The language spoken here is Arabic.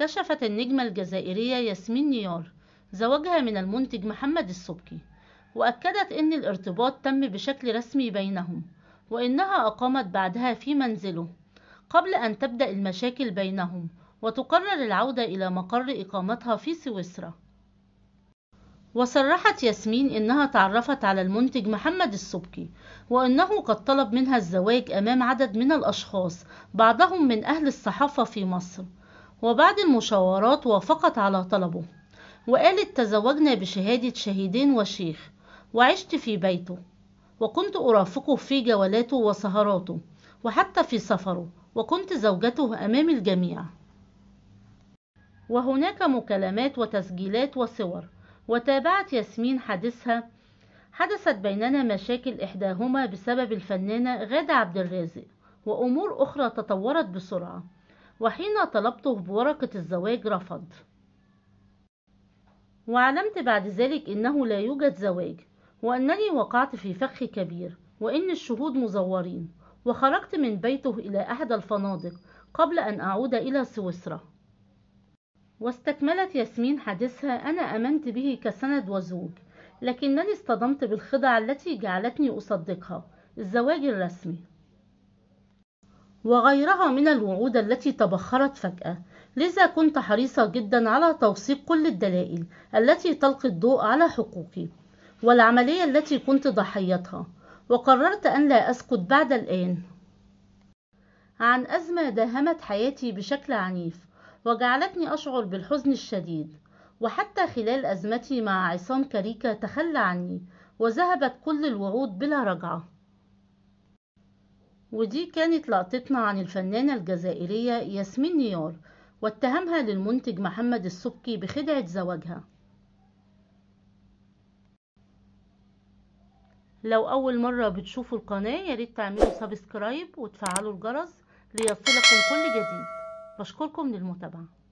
كشفت النجمة الجزائرية ياسمين نيار زواجها من المنتج محمد السبكي وأكدت أن الارتباط تم بشكل رسمي بينهم وأنها أقامت بعدها في منزله قبل أن تبدأ المشاكل بينهم وتقرر العودة إلى مقر إقامتها في سويسرا وصرحت ياسمين إنها تعرفت على المنتج محمد السبكي وإنه قد طلب منها الزواج أمام عدد من الأشخاص بعضهم من أهل الصحافة في مصر وبعد المشاورات وافقت على طلبه وقالت تزوجنا بشهادة شهيدين وشيخ وعشت في بيته وكنت أرافقه في جولاته وسهراته وحتى في سفره وكنت زوجته أمام الجميع وهناك مكالمات وتسجيلات وصور وتابعت ياسمين حديثها حدثت بيننا مشاكل إحداهما بسبب الفنانة غادة عبد الرازق وأمور أخرى تطورت بسرعة وحين طلبته بورقة الزواج رفض وعلمت بعد ذلك أنه لا يوجد زواج وأنني وقعت في فخ كبير وإن الشهود مزورين وخرجت من بيته إلى أحد الفنادق قبل أن أعود إلى سويسرا واستكملت ياسمين حديثها أنا أمنت به كسند وزوج لكنني اصطدمت بالخدع التي جعلتني أصدقها الزواج الرسمي وغيرها من الوعود التي تبخرت فجأة لذا كنت حريصة جدا على توثيق كل الدلائل التي تلقي الضوء على حقوقي والعملية التي كنت ضحيتها وقررت أن لا أسكت بعد الآن عن أزمة داهمت حياتي بشكل عنيف وجعلتني أشعر بالحزن الشديد وحتى خلال أزمتي مع عصام كريكة تخلى عني وذهبت كل الوعود بلا رجعة ودي كانت لقطتنا عن الفنانة الجزائرية ياسمين نيار واتهمها للمنتج محمد السبكي بخدعة زواجها لو أول مرة بتشوفوا القناة ياريت تعملوا سبسكرايب وتفعلوا الجرس ليصلكم كل جديد بشكركم للمتابعة